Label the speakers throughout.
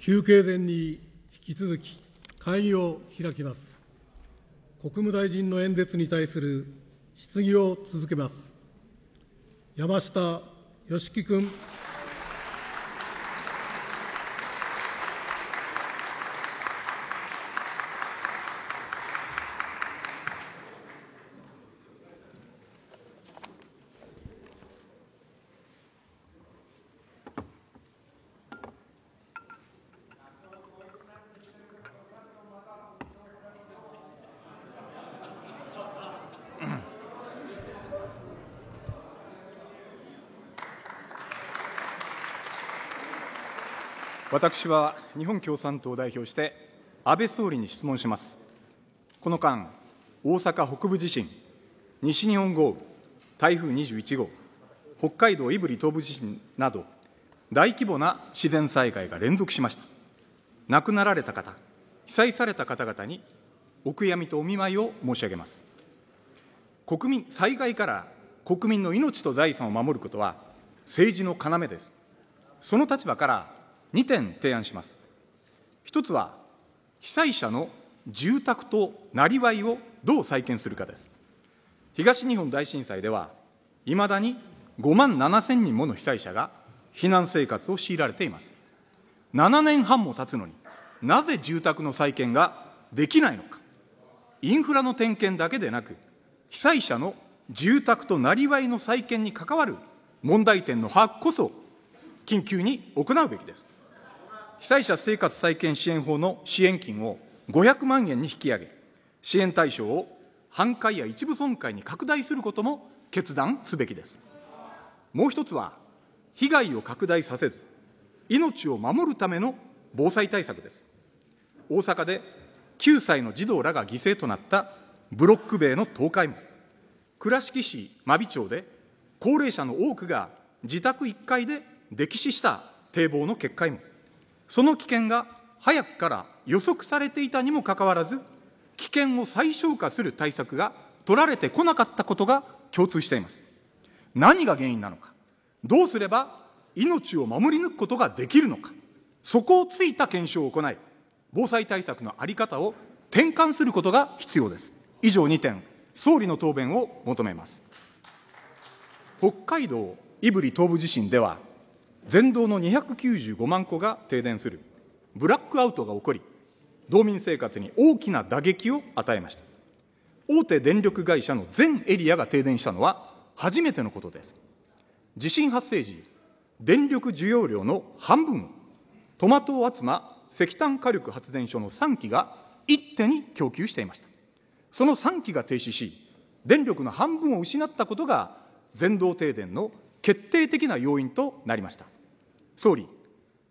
Speaker 1: 休憩前に引き続き会議を開きます。国務大臣の演説に対する質疑を続けます。山下義樹君。私は日本共産党を代表して安倍総理に質問しますこの間大阪北部地震西日本豪雨台風21号北海道胆振東部地震など大規模な自然災害が連続しました亡くなられた方被災された方々にお悔やみとお見舞いを申し上げます国民災害から国民の命と財産を守ることは政治の要ですその立場から2点提案します。1つは、被災者の住宅となりわいをどう再建するかです。東日本大震災では、いまだに5万7千人もの被災者が避難生活を強いられています。7年半も経つのになぜ住宅の再建ができないのか。インフラの点検だけでなく、被災者の住宅となりわいの再建に関わる問題点の把握こそ、緊急に行うべきです。被災者生活再建支援法の支援金を500万円に引き上げ、支援対象を半壊や一部損壊に拡大することも決断すべきです。もう一つは、被害を拡大させず、命を守るための防災対策です。大阪で9歳の児童らが犠牲となったブロック塀の倒壊も、倉敷市真備町で高齢者の多くが自宅1階で溺死した堤防の決壊も、その危険が早くから予測されていたにもかかわらず、危険を最小化する対策が取られてこなかったことが共通しています。何が原因なのか、どうすれば命を守り抜くことができるのか、そこをついた検証を行い、防災対策の在り方を転換することが必要です。以上2点、総理の答弁を求めます。北海道胆振東部地震では全道の295万戸が停電するブラックアウトが起こり道民生活に大きな打撃を与えました大手電力会社の全エリアが停電したのは初めてのことです地震発生時電力需要量の半分トマトを集ま石炭火力発電所の3基が一手に供給していましたその3基が停止し電力の半分を失ったことが全道停電の決定的な要因となりました。総理、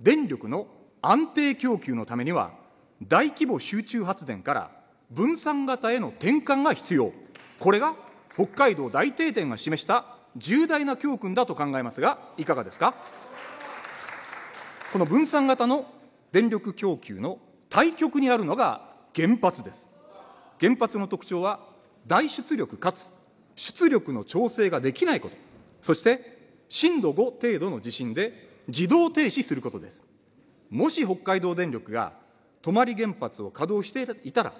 Speaker 1: 電力の安定供給のためには、大規模集中発電から分散型への転換が必要、これが北海道大停電が示した重大な教訓だと考えますが、いかがですか。この分散型の電力供給の対極にあるのが原発です。原発の特徴は、大出力かつ出力の調整ができないこと、そして震度5程度の地震で自動停止することです。もし北海道電力が泊原発を稼働していたら、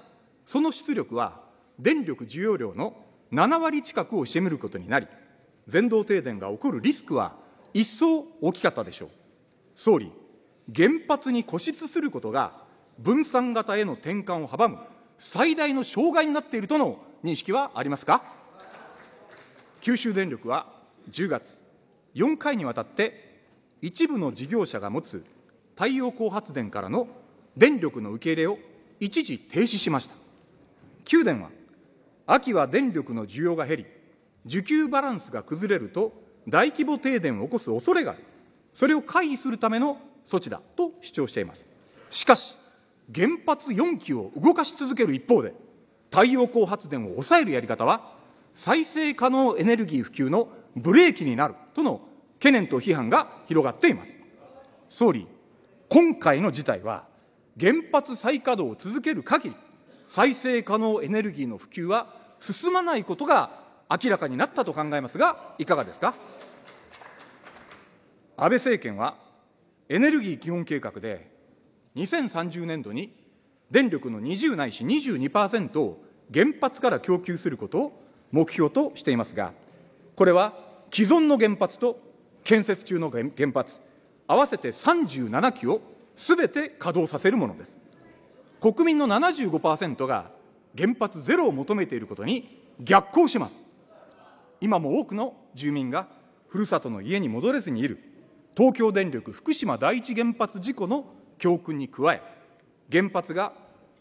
Speaker 1: その出力は電力需要量の7割近くを占めることになり、全道停電が起こるリスクは一層大きかったでしょう。総理、原発に固執することが分散型への転換を阻む最大の障害になっているとの認識はありますか九州電力は10月、4回にわたって一部の事業者が持つ太陽光発電からの電力の受け入れを一時停止しました九電は秋は電力の需要が減り需給バランスが崩れると大規模停電を起こす恐れがあるそれを回避するための措置だと主張していますしかし原発4基を動かし続ける一方で太陽光発電を抑えるやり方は再生可能エネルギー普及のブレーキになるとの懸念と批判が広がっています。総理、今回の事態は、原発再稼働を続ける限り、再生可能エネルギーの普及は進まないことが明らかになったと考えますが、いかがですか。安倍政権は、エネルギー基本計画で、2030年度に電力の20ないし22%を原発から供給することを目標としていますが、これは既存の原発と建設中の原発、合わせて37基をすべて稼働させるものです。国民の75%が原発ゼロを求めていることに逆行します。今も多くの住民がふるさとの家に戻れずにいる東京電力福島第一原発事故の教訓に加え、原発が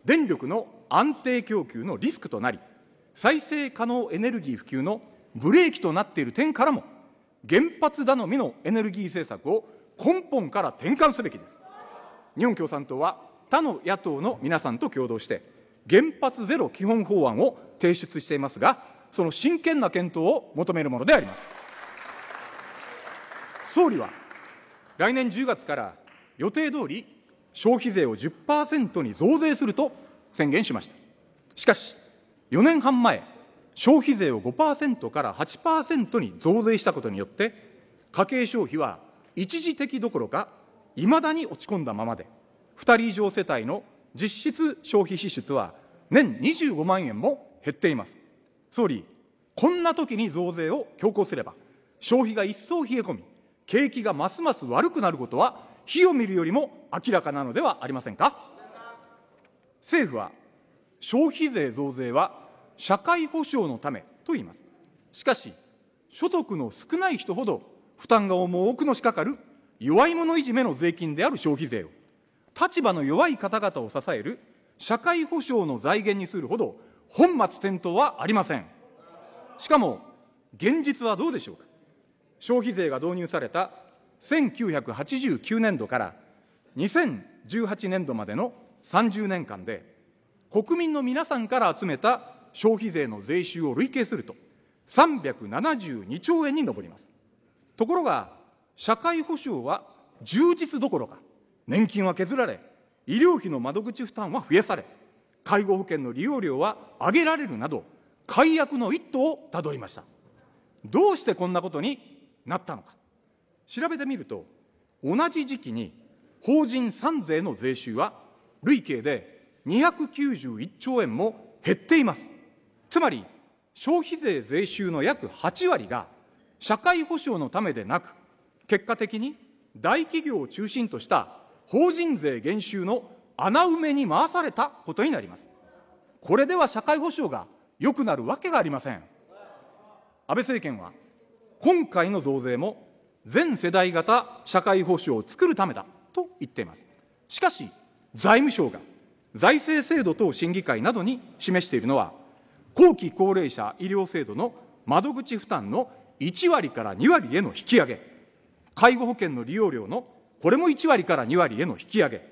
Speaker 1: 電力の安定供給のリスクとなり、再生可能エネルギー普及のブレーキとなっている点からも、原発頼みのエネルギー政策を根本から転換すべきです。日本共産党は他の野党の皆さんと共同して、原発ゼロ基本法案を提出していますが、その真剣な検討を求めるものであります。総理は、来年10月から予定通り消費税を10%に増税すると宣言しました。しかし、4年半前、消費税を5%から8%に増税したことによって、家計消費は一時的どころか、いまだに落ち込んだままで、2人以上世帯の実質消費支出は年25万円も減っています。総理、こんな時に増税を強行すれば、消費が一層冷え込み、景気がますます悪くなることは、火を見るよりも明らかなのではありませんか。政府は、消費税増税は社会保障のためと言います。しかし、所得の少ない人ほど負担が重くのしかかる弱い者いじめの税金である消費税を、立場の弱い方々を支える社会保障の財源にするほど本末転倒はありません。しかも、現実はどうでしょうか。消費税が導入された1989年度から2018年度までの30年間で、国民の皆さんから集めた消費税の税収を累計すると、372兆円に上ります。ところが、社会保障は充実どころか、年金は削られ、医療費の窓口負担は増やされ、介護保険の利用料は上げられるなど、解約の一途をたどりました。どうしてこんなことになったのか。調べてみると、同じ時期に法人三税の税収は累計で291兆円も減っています。つまり、消費税税収の約8割が、社会保障のためでなく、結果的に大企業を中心とした法人税減収の穴埋めに回されたことになります。これでは社会保障が良くなるわけがありません。安倍政権は、今回の増税も全世代型社会保障を作るためだと言っています。しかし、財務省が財政制度等審議会などに示しているのは、後期高齢者医療制度の窓口負担の1割から2割への引き上げ、介護保険の利用料のこれも1割から2割への引き上げ、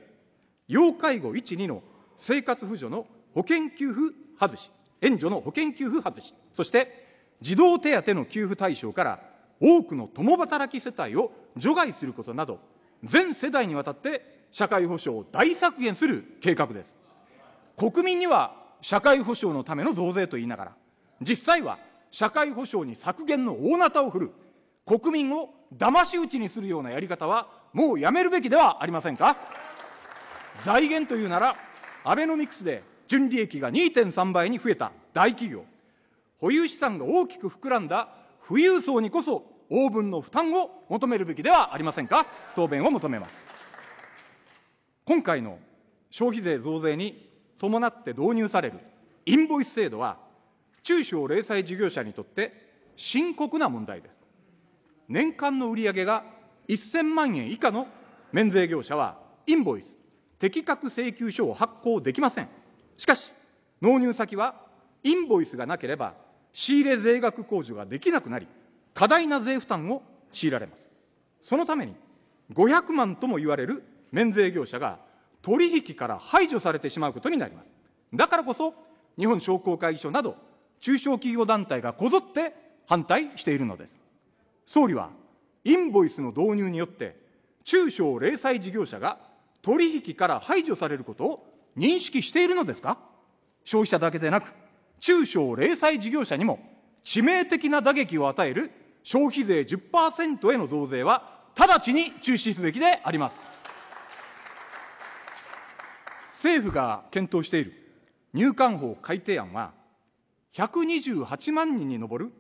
Speaker 1: 要介護1、2の生活扶助の保険給付外し、援助の保険給付外し、そして児童手当の給付対象から多くの共働き世帯を除外することなど、全世代にわたって社会保障を大削減する計画です。国民には社会保障のための増税と言いながら、実際は社会保障に削減の大なたを振る、国民を騙し討ちにするようなやり方は、もうやめるべきではありませんか。財源というなら、アベノミクスで純利益が2.3倍に増えた大企業、保有資産が大きく膨らんだ富裕層にこそ、応分の負担を求めるべきではありませんか、答弁を求めます。今回の消費税増税に伴って導入されるインボイス制度は、中小零細事業者にとって深刻な問題です。年間の売上が1000万円以下の免税業者は、インボイス、適格請求書を発行できません。しかし、納入先はインボイスがなければ、仕入れ税額控除ができなくなり、過大な税負担を強いられます。そのために、500万とも言われる免税業者が取引から排除されてしまうことになります。だからこそ、日本商工会議所など、中小企業団体がこぞって反対しているのです。総理は、インボイスの導入によって、中小零細事業者が取引から排除されることを認識しているのですか消費者だけでなく、中小零細事業者にも致命的な打撃を与える消費税10%への増税は直ちに中止すべきであります。政府が検討している入管法改定案は、128万人に上る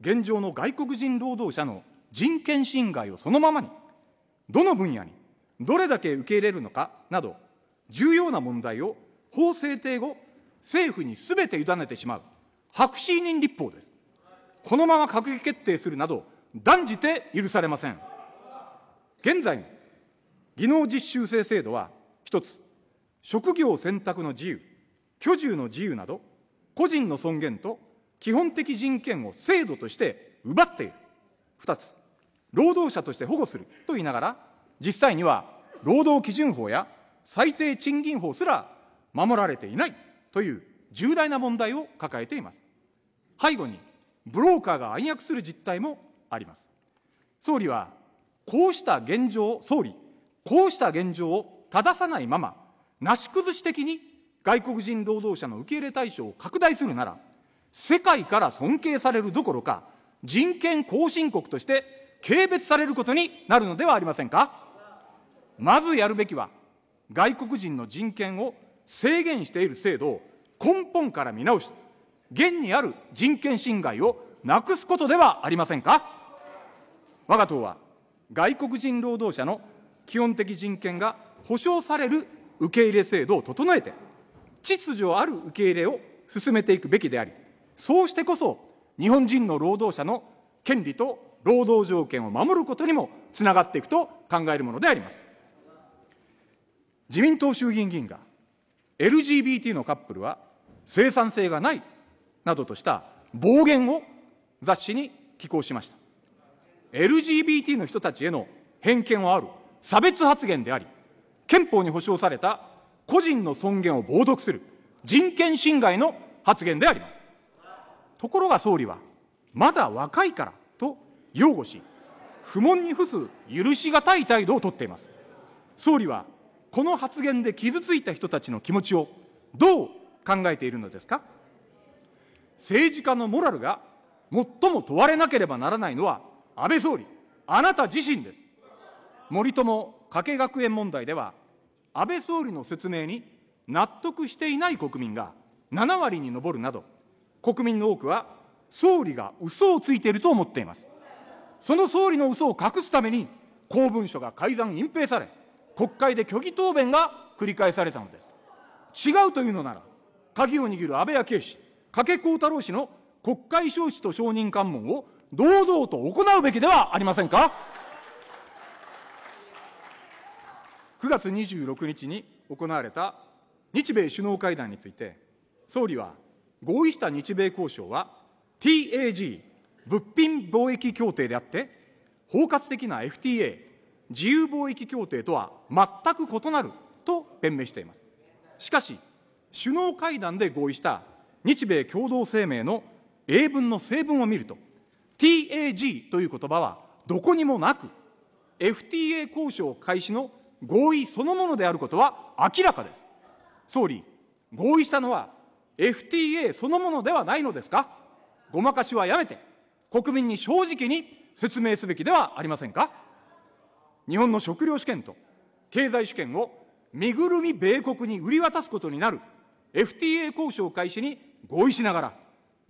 Speaker 1: 現状の外国人労働者の人権侵害をそのままに、どの分野に、どれだけ受け入れるのかなど、重要な問題を法制定後、政府にすべて委ねてしまう、白紙人立法です。このまま閣議決定するなど、断じて許されません。現在の技能実習生制度は、一つ、職業選択の自由、居住の自由など、個人の尊厳と基本的人権を制度として奪っている。二つ、労働者として保護すると言いながら、実際には労働基準法や最低賃金法すら守られていないという重大な問題を抱えています。背後にブローカーが暗躍する実態もあります。総理は、こうした現状を、総理、こうした現状を正さないまま、なし崩し的に外国人労働者の受け入れ対象を拡大するなら、世界から尊敬されるどころか、人権後進国として軽蔑されることになるのではありませんか。まずやるべきは、外国人の人権を制限している制度を根本から見直し、現にある人権侵害をなくすことではありませんか。我が党は、外国人労働者の基本的人権が保障される受け入れ制度を整えて、秩序ある受け入れを進めていくべきであり、そうしてこそ、日本人の労働者の権利と労働条件を守ることにもつながっていくと考えるものであります。自民党衆議院議員が、LGBT のカップルは生産性がないなどとした暴言を雑誌に寄稿しました。LGBT の人たちへの偏見はある差別発言であり、憲法に保障された個人の尊厳を冒涜する人権侵害の発言であります。ところが総理は、まだ若いからと擁護し、不問に付す許し難い態度をとっています。総理は、この発言で傷ついた人たちの気持ちをどう考えているのですか政治家のモラルが最も問われなければならないのは安倍総理、あなた自身です。森友加計学園問題では安倍総理の説明に納得していない国民が7割に上るなど、国民の多くは総理が嘘をついていると思っています。その総理の嘘を隠すために、公文書が改ざん隠蔽され、国会で虚偽答弁が繰り返されたのです。違うというのなら、鍵を握る安倍昭恵氏、加計光太郎氏の国会招致と承認喚問を堂々と行うべきではありませんか。9月26日に行われた日米首脳会談について、総理は合意した日米交渉は TAG、物品貿易協定であって、包括的な FTA、自由貿易協定とは全く異なると弁明しています。しかし、首脳会談で合意した日米共同声明の英文の成分を見ると、TAG という言葉はどこにもなく、FTA 交渉開始の合意そのものであることは明らかです。総理、合意したのは FTA そのものではないのですかごまかしはやめて、国民に正直に説明すべきではありませんか日本の食料主権と経済主権を身ぐるみ米国に売り渡すことになる FTA 交渉開始に合意しながら、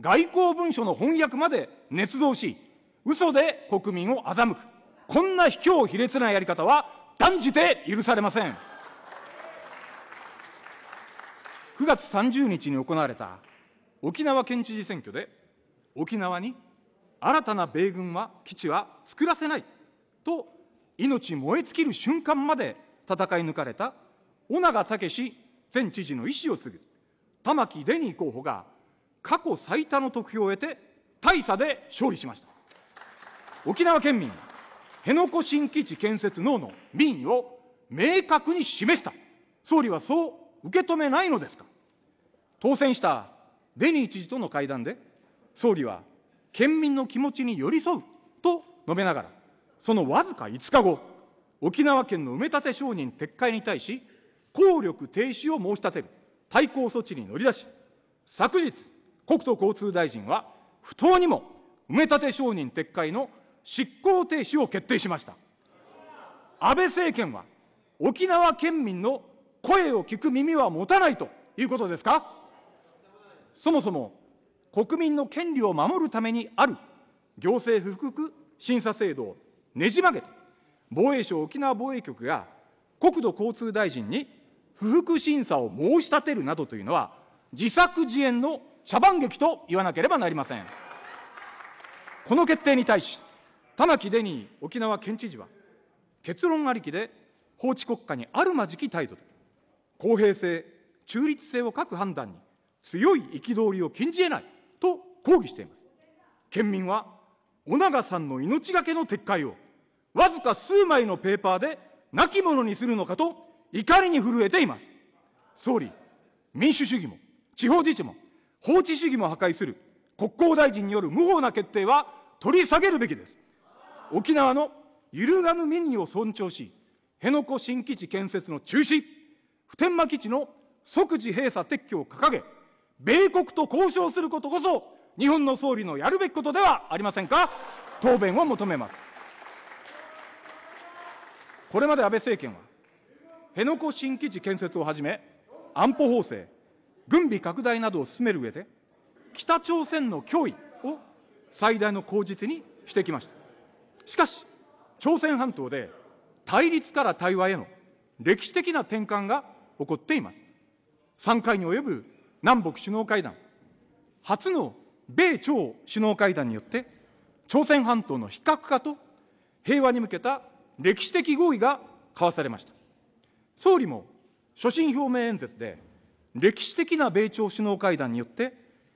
Speaker 1: 外交文書の翻訳まで捏造し、嘘で国民を欺く、こんな卑怯卑劣なやり方は断じて許されません。9月30日に行われた沖縄県知事選挙で、沖縄に新たな米軍は基地は作らせないと、命燃え尽きる瞬間まで戦い抜かれた尾長武前知事の意思を継ぐ玉城デニー候補が過去最多の得票を得て大差で勝利しました沖縄県民辺野古新基地建設のの民意を明確に示した。総理はそう受け止めないのですか。当選したデニー知事との会談で、総理は県民の気持ちに寄り添うと述べながら、そのわずか5日後、沖縄県の埋め立て承認撤回に対し、効力停止を申し立てる対抗措置に乗り出し、昨日、国土交通大臣は、不当にも埋め立て承認撤回の執行停止を決定しました。安倍政権は沖縄県民の声を聞く耳は持たないということですかそもそも国民の権利を守るためにある行政不服審査制度をねじ曲げて防衛省沖縄防衛局が国土交通大臣に不服審査を申し立てるなどというのは自作自演の茶番劇と言わなければなりません。この決定に対し玉城デニー沖縄県知事は、結論ありきで法治国家にあるまじき態度で、公平性、中立性を欠く判断に強い憤りを禁じ得ないと抗議しています。県民は、尾長さんの命がけの撤回を、わずか数枚のペーパーで亡き者にするのかと怒りに震えています。総理、民主主義も地方自治も法治主義も破壊する国交大臣による無法な決定は取り下げるべきです。沖縄の揺るがぬ民意を尊重し、辺野古新基地建設の中止、普天間基地の即時閉鎖撤去を掲げ、米国と交渉することこそ、日本の総理のやるべきことではありませんか、答弁を求めます。これまで安倍政権は、辺野古新基地建設をはじめ、安保法制、軍備拡大などを進める上で、北朝鮮の脅威を最大の口実にしてきました。しかし、朝鮮半島で対立から対話への歴史的な転換が起こっています。3回に及ぶ南北首脳会談、初の米朝首脳会談によって、朝鮮半島の非核化と平和に向けた歴史的合意が交わされました。総理も所信表明演説で、歴史的な米朝首脳会談によって、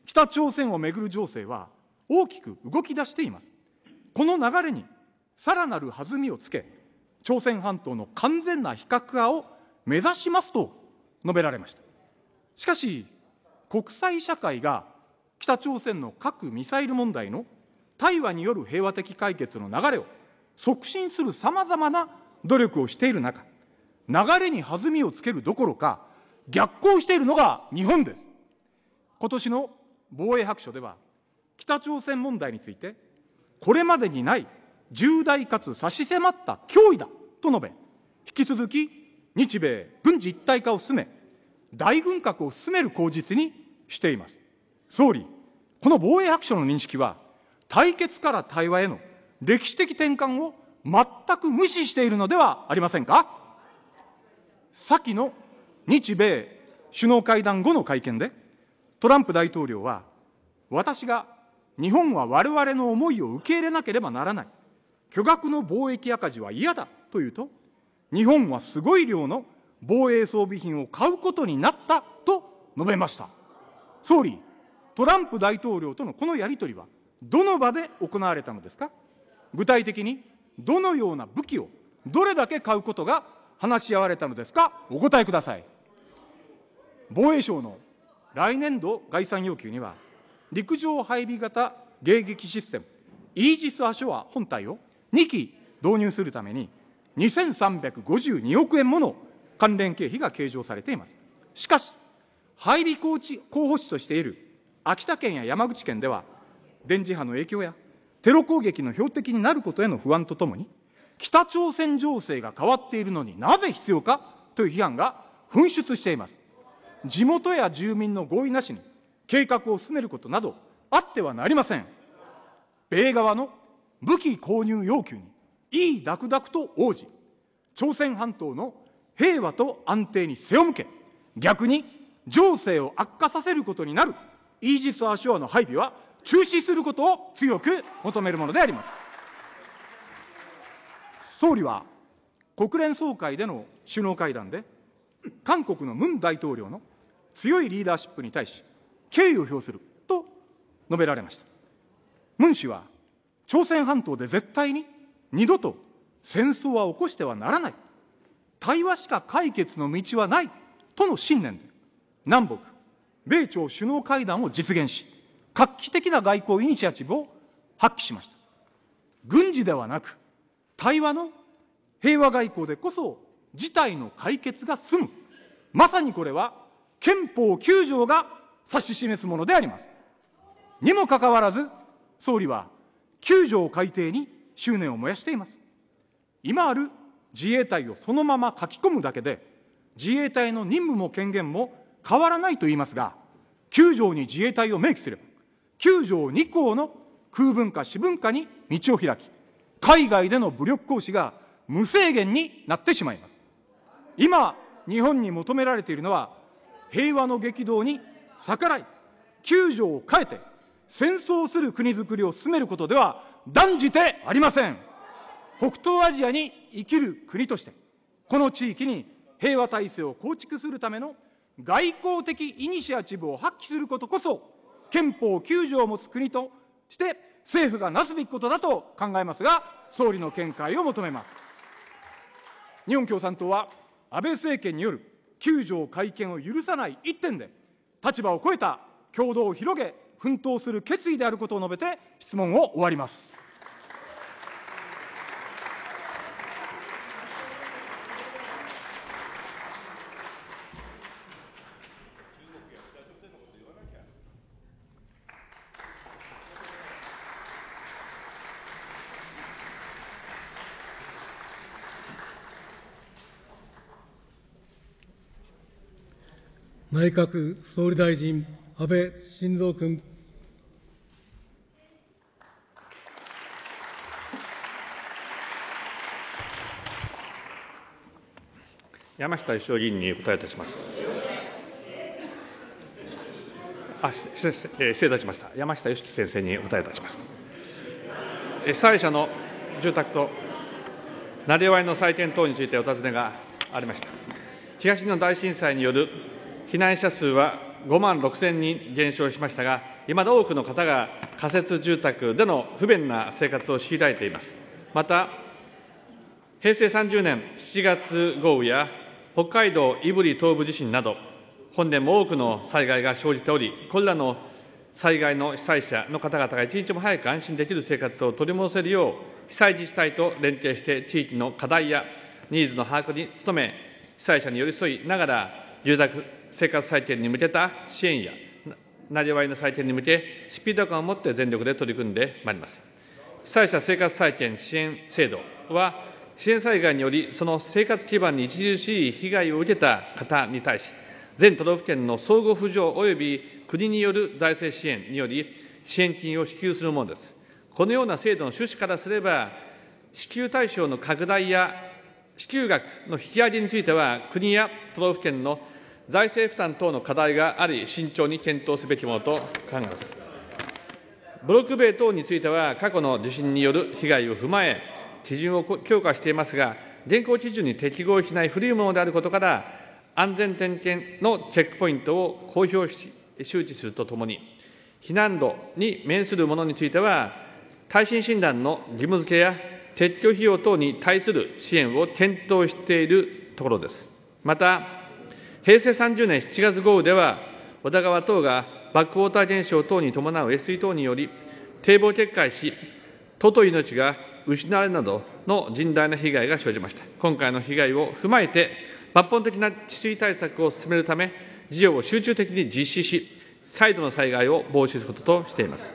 Speaker 1: 北朝鮮をめぐる情勢は大きく動き出しています。この流れにさらなる弾みをつけ朝鮮半島の完全な非核化を目指しますと述べられましたしかし国際社会が北朝鮮の核・ミサイル問題の対話による平和的解決の流れを促進するさまざまな努力をしている中流れに弾みをつけるどころか逆行しているのが日本です今年の防衛白書では北朝鮮問題についてこれまでにない重大かつ差し迫った脅威だと述べ、引き続き日米軍事一体化を進め、大軍拡を進める口実にしています。総理、この防衛白書の認識は、対決から対話への歴史的転換を全く無視しているのではありませんか先の日米首脳会談後の会見で、トランプ大統領は、私が日本は我々の思いを受け入れなければならない。巨額の貿易赤字は嫌だというと、日本はすごい量の防衛装備品を買うことになったと述べました。総理、トランプ大統領とのこのやり取りは、どの場で行われたのですか具体的に、どのような武器をどれだけ買うことが話し合われたのですかお答えください。防衛省の来年度概算要求には、陸上配備型迎撃システム、イージス・アショア本体を2機導入するために、2352億円もの関連経費が計上されています。しかし、配備候補地としている秋田県や山口県では、電磁波の影響やテロ攻撃の標的になることへの不安とともに、北朝鮮情勢が変わっているのになぜ必要かという批判が噴出しています。地元や住民の合意なしに計画を進めることなどあってはなりません米側の武器購入要求にいいダクダクと応じ朝鮮半島の平和と安定に背を向け逆に情勢を悪化させることになるイージス・アショアの配備は中止することを強く求めるものであります総理は国連総会での首脳会談で韓国のムン大統領の強いリーダーシップに対し敬意を表すると述べられましたムン氏は朝鮮半島で絶対に二度と戦争は起こしてはならない対話しか解決の道はないとの信念で南北米朝首脳会談を実現し画期的な外交イニシアチブを発揮しました軍事ではなく対話の平和外交でこそ事態の解決が済むまさにこれは憲法9条が指し示すものであります。にもかかわらず、総理は9条改定に執念を燃やしています。今ある自衛隊をそのまま書き込むだけで、自衛隊の任務も権限も変わらないと言いますが、9条に自衛隊を明記すれば、9条2項の空文化、私文化に道を開き、海外での武力行使が無制限になってしまいます。今、日本に求められているのは、平和の激動に逆らい、救助を変えて、戦争する国づくりを進めることでは断じてありません。北東アジアに生きる国として、この地域に平和体制を構築するための外交的イニシアチブを発揮することこそ、憲法9条を持つ国として政府がなすべきことだと考えますが、総理の見解を求めます。日本共産党は安倍政権による9条改憲を許さない一点で、立場を超えた共同を広げ奮闘する決意であることを述べて質問を終わります。内閣総理大臣、安倍晋三君。
Speaker 2: 山下一生議員にお答えいたします。あ、失礼いたしました。山下良樹先生にお答えいたします。被災者の住宅となりわいの再建等についてお尋ねがありました。東日本大震災による避難者数は5万6000人減少しましたが、いまだ多くの方が仮設住宅での不便な生活を強いられています。また、平成30年7月豪雨や北海道胆振東部地震など、本年も多くの災害が生じており、これらの災害の被災者の方々が一日も早く安心できる生活を取り戻せるよう、被災自治体と連携して地域の課題やニーズの把握に努め、被災者に寄り添いながら住宅生活再建に向けた支援や、なりわいの再建に向け、スピード感を持って全力で取り組んでまいります。被災者生活再建支援制度は、支援災害により、その生活基盤に著しい被害を受けた方に対し、全都道府県の相互扶助及び国による財政支援により、支援金を支給するものです。このような制度の趣旨からすれば、支給対象の拡大や支給額の引き上げについては、国や都道府県の財政負担等の課題があり、慎重に検討すべきものと考えます。ブロック塀等については、過去の地震による被害を踏まえ、基準を強化していますが、現行基準に適合しない古いものであることから、安全点検のチェックポイントを公表し、周知するとともに、避難路に面するものについては、耐震診断の義務付けや撤去費用等に対する支援を検討しているところです。また、平成30年7月豪雨では、小田川等がバックウォーター現象等に伴う越水等により、堤防決壊し、都と命が失われなどの甚大な被害が生じました。今回の被害を踏まえて、抜本的な治水対策を進めるため、事業を集中的に実施し、再度の災害を防止することとしています。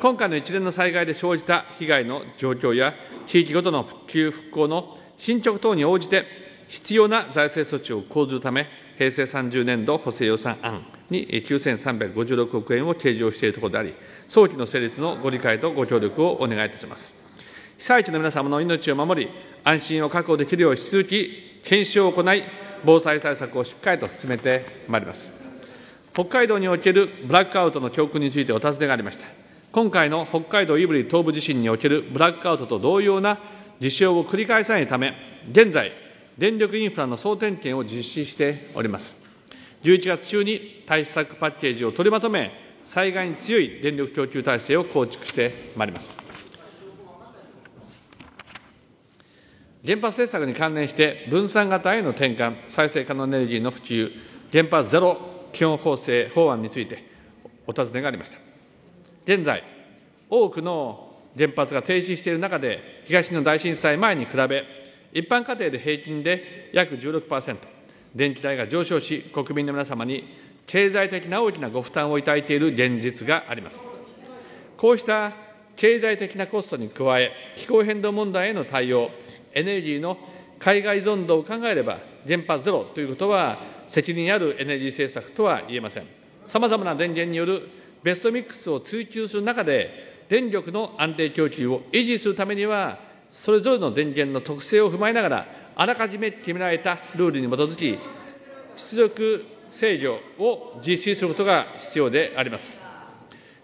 Speaker 2: 今回の一連の災害で生じた被害の状況や、地域ごとの復旧・復興の進捗等に応じて、必要な財政措置を講ずるため、平成30年度補正予算案に9356億円を計上しているところであり、早期の成立のご理解とご協力をお願いいたします。被災地の皆様の命を守り、安心を確保できるよう引き続き検証を行い、防災対策をしっかりと進めてまいります。北海道におけるブラックアウトの教訓についてお尋ねがありました。今回の北海道胆振東部地震におけるブラックアウトと同様な事象を繰り返さないため、現在、電力インフラの総点検を実施しております。11月中に対策パッケージを取りまとめ、災害に強い電力供給体制を構築してまいります。原発政策に関連して、分散型への転換、再生可能エネルギーの普及、原発ゼロ基本法制法案についてお尋ねがありました。現在、多くの原発が停止している中で、東日本大震災前に比べ、一般家庭で平均で約16%、電気代が上昇し、国民の皆様に経済的な大きなご負担を抱いている現実があります。こうした経済的なコストに加え、気候変動問題への対応、エネルギーの海外依存度を考えれば、原発ゼロということは、責任あるエネルギー政策とは言えません。さまざまな電源によるベストミックスを追求する中で、電力の安定供給を維持するためには、それぞれの電源の特性を踏まえながら、あらかじめ決められたルールに基づき、出力制御を実施することが必要であります。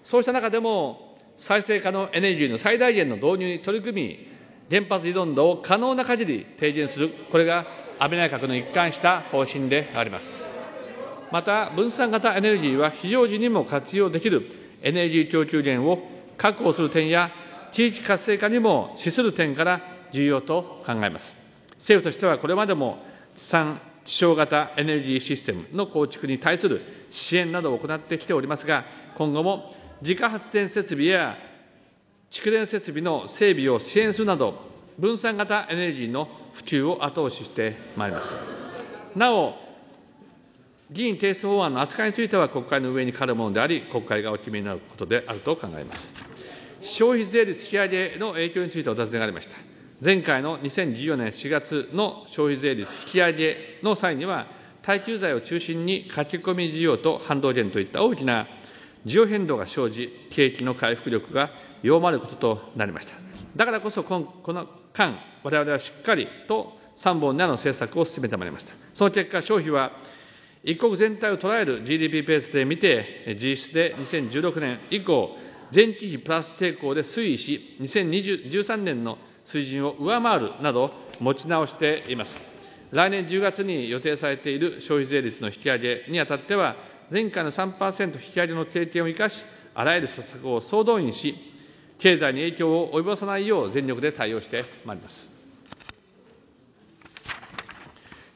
Speaker 2: そうした中でも、再生可能エネルギーの最大限の導入に取り組み、原発依存度を可能な限り低減する、これが安倍内閣の一貫した方針であります。また、分散型エネルギーは非常時にも活用できるエネルギー供給源を確保する点や、地域活性化にも資する点から重要と考えます。政府としてはこれまでも地産地消型エネルギーシステムの構築に対する支援などを行ってきておりますが、今後も自家発電設備や蓄電設備の整備を支援するなど、分散型エネルギーの普及を後押ししてまいります。なお、議員提出法案の扱いについては国会の上にかかるものであり、国会がお決めになることであると考えます。消費税率引き上げの影響についてお尋ねがありました。前回の2014年4月の消費税率引き上げの際には、耐久財を中心に駆け込み需要と反動減といった大きな需要変動が生じ、景気の回復力が弱まることとなりました。だからこそこの間、我々はしっかりと3本での政策を進めてまいりました。その結果、消費は一国全体を捉える GDP ベースで見て、実質で2016年以降、前期比プラス抵抗で推移し、2013年の水準を上回るなど、持ち直しています。来年10月に予定されている消費税率の引き上げにあたっては、前回の3%引き上げの経験を生かし、あらゆる施策を総動員し、経済に影響を及ぼさないよう全力で対応してまいります。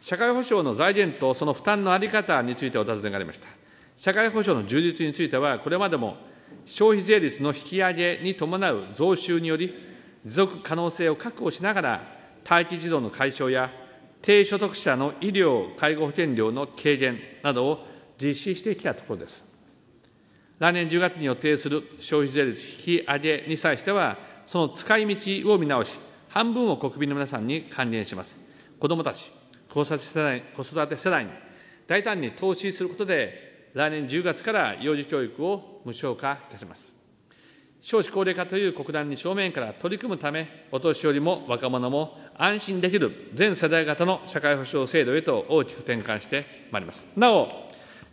Speaker 2: 社会保障の財源とその負担の在り方についてお尋ねがありました。社会保障の充実については、これまでも消費税率の引き上げに伴う増収により、持続可能性を確保しながら、待機児童の解消や、低所得者の医療・介護保険料の軽減などを実施してきたところです。来年10月に予定する消費税率引き上げに際しては、その使い道を見直し、半分を国民の皆さんに還元します。子どもたち、子育て世代に大胆に投資することで、来年10月から幼児教育を無償化いたします。少子高齢化という国難に正面から取り組むため、お年寄りも若者も安心できる全世代型の社会保障制度へと大きく転換してまいります。なお、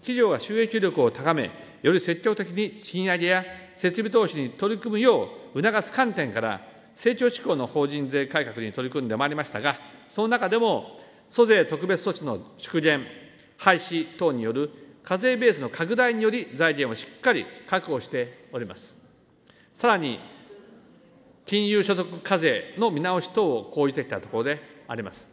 Speaker 2: 企業が収益力を高め、より積極的に賃上げや設備投資に取り組むよう促す観点から、成長志向の法人税改革に取り組んでまいりましたが、その中でも、租税特別措置の縮減、廃止等による課税ベースの拡大により財源をしっかり確保しております。さらに、金融所得課税の見直し等を講じてきたところであります。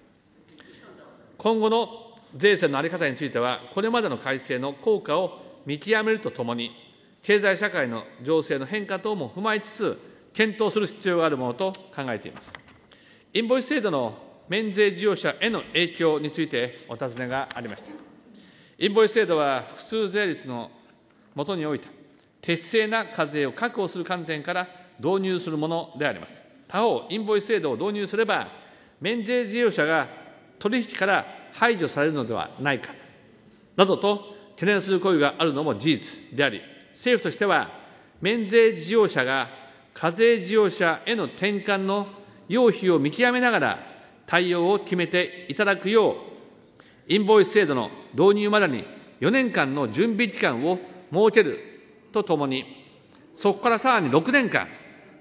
Speaker 2: 今後の税制の在り方については、これまでの改正の効果を見極めるとともに、経済社会の情勢の変化等も踏まえつつ、検討する必要があるものと考えています。インボイス制度の免税事業者への影響についてお尋ねがありました。インボイス制度は複数税率のもとにおいて、適正な課税を確保する観点から導入するものであります。他方、インボイス制度を導入すれば、免税事業者が取引から排除されるのではないか、などと懸念する声があるのも事実であり、政府としては、免税事業者が課税事業者への転換の要否を見極めながら、対応を決めていただくようインボイス制度の導入までに4年間の準備期間を設けるとともに、そこからさらに6年間、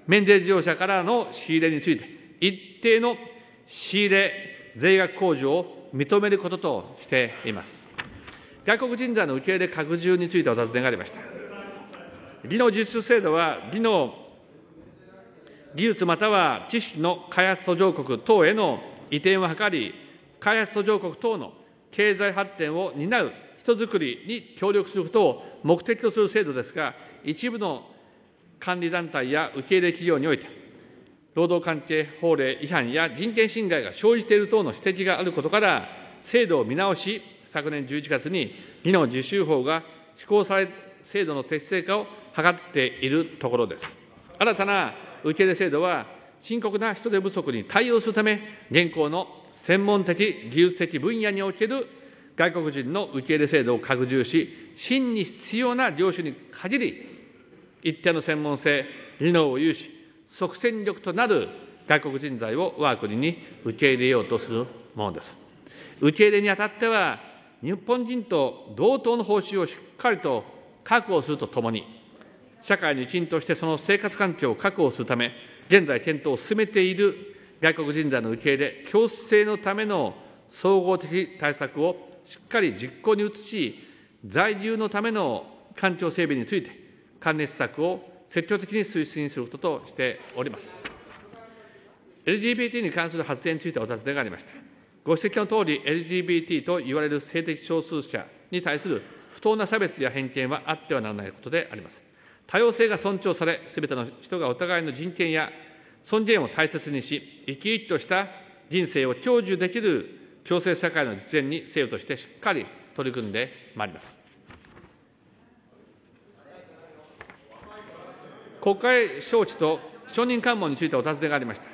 Speaker 2: 免税事業者からの仕入れについて、一定の仕入れ税額控除を認めることとしています。外国人材の受け入れ拡充についてお尋ねがありました。技能実習制度は、技能、技術または知識の開発途上国等への移転を図り、開発途上国等の経済発展を担う人づくりに協力することを目的とする制度ですが、一部の管理団体や受け入れ企業において、労働関係法令違反や人権侵害が生じている等の指摘があることから、制度を見直し、昨年11月に技能実習法が施行され、制度の適正化を図っているところです。新たな受け入れ制度は、深刻な人手不足に対応するため、現行の専門的、技術的分野における外国人の受け入れ制度を拡充し、真に必要な業種に限り、一定の専門性、技能を有し、即戦力となる外国人材を我が国に受け入れようとするものです。受け入れにあたっては、日本人と同等の報酬をしっかりと確保するとともに、社会の一員としてその生活環境を確保するため、現在検討を進めている外国人材の受け入れ、強制のための総合的対策をしっかり実行に移し、在留のための環境整備について、関連施策を積極的に推進することとしております。LGBT に関する発言についてお尋ねがありました。ご指摘のとおり、LGBT と言われる性的少数者に対する不当な差別や偏見はあってはならないことであります。多様性が尊重され、すべての人がお互いの人権や尊厳を大切にし、生き生きとした人生を享受できる共生社会の実現に政府としてしっかり取り組んでまいります。国会招致と承認喚問についてお尋ねがありました。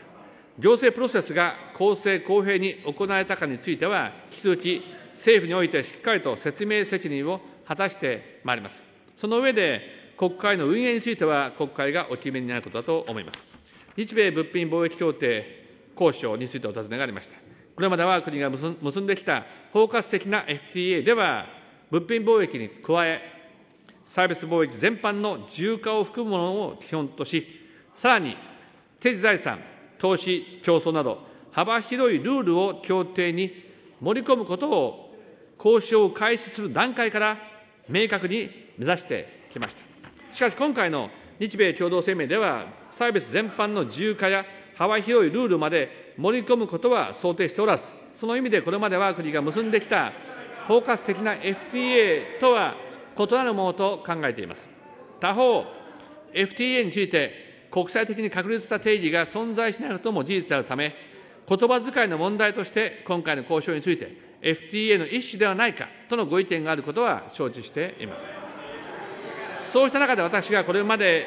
Speaker 2: 行政プロセスが公正公平に行われたかについては、引き続き政府においてしっかりと説明責任を果たしてまいります。その上で、国会の運営については、国会がお決めになることだと思います。日米物品貿易協定交渉についてお尋ねがありました。これまで我が国が結んできた包括的な FTA では、物品貿易に加え、サービス貿易全般の自由化を含むものを基本とし、さらに、定時財産、投資、競争など、幅広いルールを協定に盛り込むことを交渉を開始する段階から明確に目指してきました。しかし今回の日米共同声明では、サービス全般の自由化や幅広いルールまで盛り込むことは想定しておらず、その意味でこれまで我が国が結んできた包括的な FTA とは異なるものと考えています。他方、FTA について国際的に確立した定義が存在しないことも事実であるため、言葉遣いの問題として今回の交渉について、FTA の一種ではないかとのご意見があることは承知しています。そうした中で私がこれまで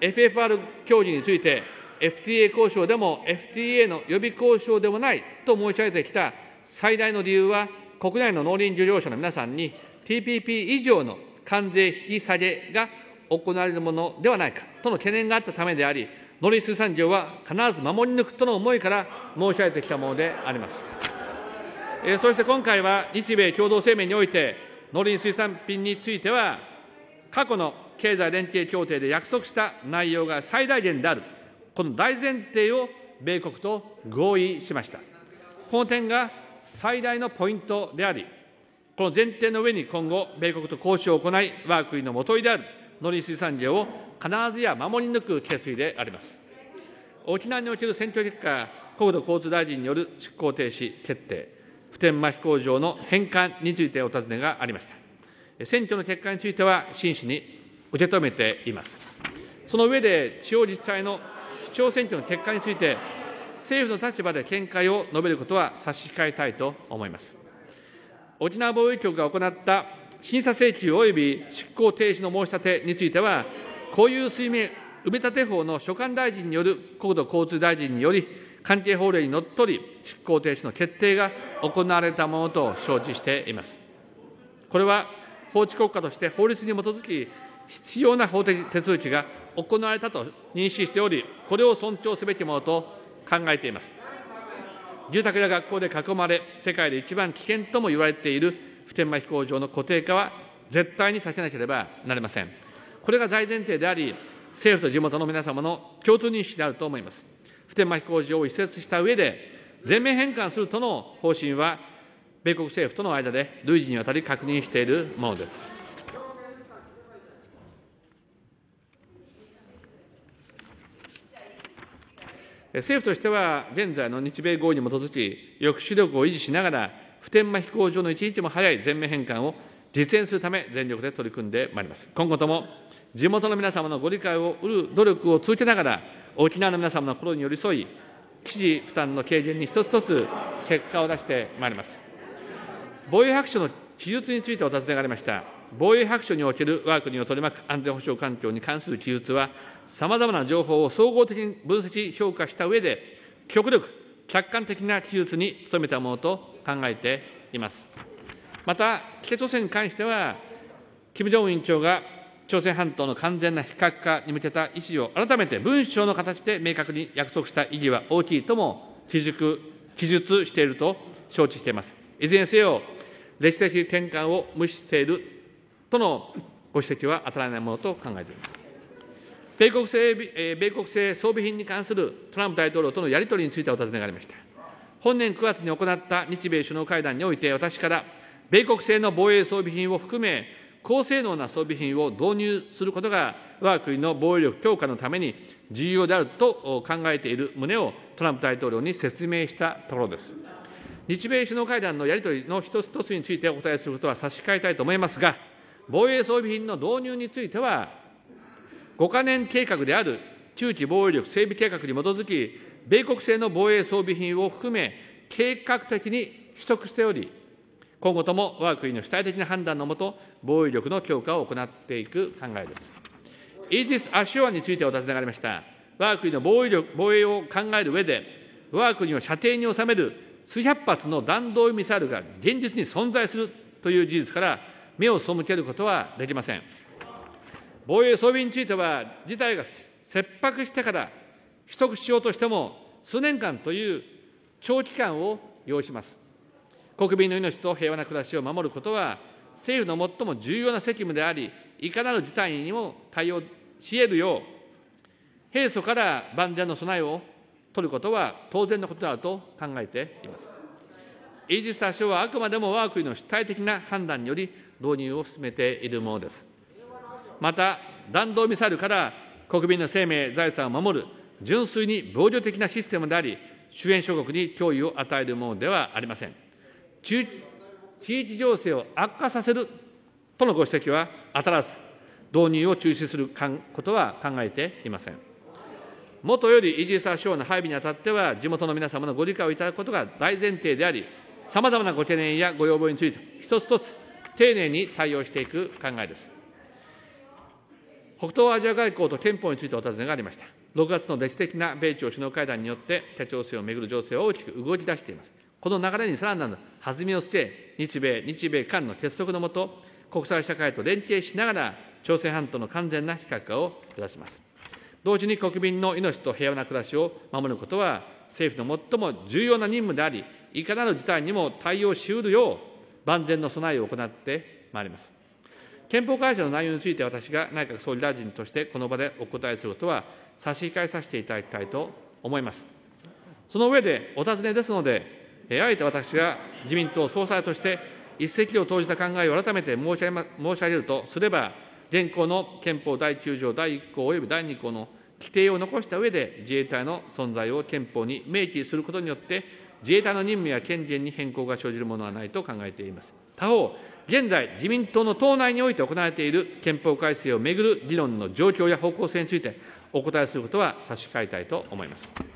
Speaker 2: FFR 協議について、FTA 交渉でも FTA の予備交渉でもないと申し上げてきた最大の理由は、国内の農林漁業者の皆さんに TPP 以上の関税引き下げが行われるものではないかとの懸念があったためであり、農林水産業は必ず守り抜くとの思いから申し上げてきたものであります。えー、そして今回は日米共同声明において、農林水産品については、過去の経済連携協定で約束した内容が最大限である、この大前提を米国と合意しました。この点が最大のポイントであり、この前提の上に今後、米国と交渉を行い、我が国のもといである農林水産業を必ずや守り抜く決意であります。沖縄における選挙結果、国土交通大臣による執行停止決定、普天間飛行場の返還についてお尋ねがありました。選挙の結果については真摯に受け止めています。その上で、地方自治体の市長選挙の結果について、政府の立場で見解を述べることは差し控えたいと思います。沖縄防衛局が行った審査請求及び執行停止の申し立てについては、公有水面埋め立て法の所管大臣による国土交通大臣により、関係法令にのっとり、執行停止の決定が行われたものと承知しています。これは法治国家として法律に基づき、必要な法的手続きが行われたと認識しており、これを尊重すべきものと考えています。住宅や学校で囲まれ、世界で一番危険とも言われている普天間飛行場の固定化は、絶対に避けなければなりません。これが大前提であり、政府と地元の皆様の共通認識であると思います。普天間飛行場を移設した上で、全面返還するとの方針は米国政府との間で累次にわたり確認しているものです。政府としては、現在の日米合意に基づき、抑止力を維持しながら、普天間飛行場の一日も早い全面返還を実現するため、全力で取り組んでまいります。今後とも、地元の皆様のご理解を得る努力を続けながら、沖縄の皆様の心に寄り添い、基地負担の軽減に一つ一つ結果を出してまいります。防衛白書の記述についてお尋ねがありました。防衛白書における我が国を取り巻く安全保障環境に関する記述は、さまざまな情報を総合的に分析、評価した上で、極力客観的な記述に努めたものと考えています。また、北朝鮮に関しては、金正恩委員長が朝鮮半島の完全な非核化に向けた意思を改めて文書の形で明確に約束した意義は大きいとも記述記述していると承知しています。いずれにせよ、歴史的転換を無視しているとのご指摘は当たらないものと考えています。米国製米国製装備品に関するトランプ大統領とのやり取りについてお尋ねがありました。本年9月に行った日米首脳会談において、私から米国製の防衛装備品を含め、高性能な装備品を導入することが、我が国の防衛力強化のために重要であると考えている旨をトランプ大統領に説明したところです。日米首脳会談のやり取りの一つ一つについてお答えすることは差し控えたいと思いますが、防衛装備品の導入については、5か年計画である中期防衛力整備計画に基づき、米国製の防衛装備品を含め、計画的に取得しており、今後とも我が国の主体的な判断のもと、防衛力の強化を行っていく考えです。イージス・アシュアについてお尋ねがありました。我が国の防衛力防衛を考える上で、我が国を射程に収める数百発の弾道ミサイルが現実に存在するという事実から、目を背けることはできません。防衛装備については、事態が切迫してから取得しようとしても、数年間という長期間を要します。国民の命と平和な暮らしを守ることは、政府の最も重要な責務であり、いかなる事態にも対応し得るよう、平素から万全の備えを取ることは当然のことだと考えています。イージス・アショはあくまでも我が国の主体的な判断により導入を進めているものです。また、弾道ミサイルから国民の生命、財産を守る純粋に防御的なシステムであり、主演諸国に脅威を与えるものではありません。中地域情勢を悪化させるとのご指摘は当たらず、導入を中止することは考えていません。もとよりイージス・アショアの配備にあたっては、地元の皆様のご理解をいただくことが大前提であり、さまざまなご懸念やご要望について、一つ一つ丁寧に対応していく考えです。北東アジア外交と憲法についてお尋ねがありました。6月の歴史的な米朝首脳会談によって、北朝鮮をめぐる情勢は大きく動き出しています。この流れにさらなる弾みをつけ、日米、日米間の結束のもと、国際社会と連携しながら、朝鮮半島の完全な非核化を目指します。同時に国民の命と平和な暮らしを守ることは、政府の最も重要な任務であり、いかなる事態にも対応しうるよう、万全の備えを行ってまいります。憲法改正の内容について、私が内閣総理大臣としてこの場でお答えすることは、差し控えさせていただきたいと思います。その上で、お尋ねですので、あえて私が自民党総裁として、一石を投じた考えを改めて申し上げるとすれば、現行の憲法第9条第1項及び第2項の規定を残した上で、自衛隊の存在を憲法に明記することによって、自衛隊の任務や権限に変更が生じるものはないと考えています。他方、現在、自民党の党内において行われている憲法改正をめぐる議論の状況や方向性について、お答えすることは差し控えたいと思います。